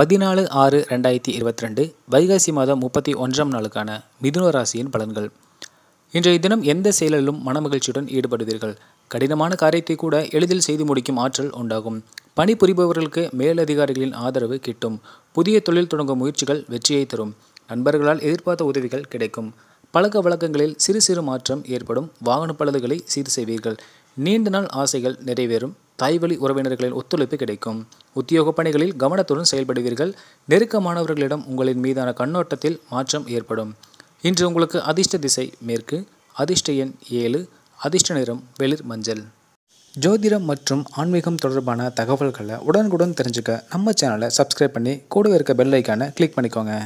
பதினாலு ஆறு ரெண்டாயிரத்தி இருபத்தி ரெண்டு வைகாசி மாதம் முப்பத்தி ஒன்றாம் நாளுக்கான மிதுன ராசியின் பலன்கள் இன்றைய தினம் எந்த செயலிலும் மனமகிழ்ச்சியுடன் ஈடுபடுவீர்கள் கடினமான காரியத்தை கூட எளிதில் செய்து முடிக்கும் ஆற்றல் உண்டாகும் பணிபுரிபவர்களுக்கு மேலதிகாரிகளின் ஆதரவு கிட்டும் புதிய தொழில் தொடங்கும் முயற்சிகள் வெற்றியை தரும் நண்பர்களால் எதிர்பார்த்த உதவிகள் கிடைக்கும் பழக்க வழக்கங்களில் சிறு சிறு மாற்றம் ஏற்படும் வாகன பழுதுகளை சீர் செய்வீர்கள் நீண்ட நாள் ஆசைகள் நிறைவேறும் தாய்வழி உறவினர்களின் ஒத்துழைப்பு கிடைக்கும் உத்தியோக பணிகளில் கவனத்துடன் செயல்படுவீர்கள் நெருக்கமானவர்களிடம் உங்களின் மீதான கண்ணோட்டத்தில் மாற்றம் ஏற்படும் இன்று உங்களுக்கு அதிர்ஷ்ட திசை மேற்கு அதிர்ஷ்ட எண் ஏழு அதிர்ஷ்ட நிறம் வெளிர் மஞ்சள் ஜோதிடம் மற்றும் ஆன்மீகம் தொடர்பான தகவல்களை உடனுக்குடன் தெரிஞ்சுக்க நம்ம சேனலை சப்ஸ்கிரைப் பண்ணி கூட இருக்க பெல் ஐக்கானை கிளிக் பண்ணிக்கோங்க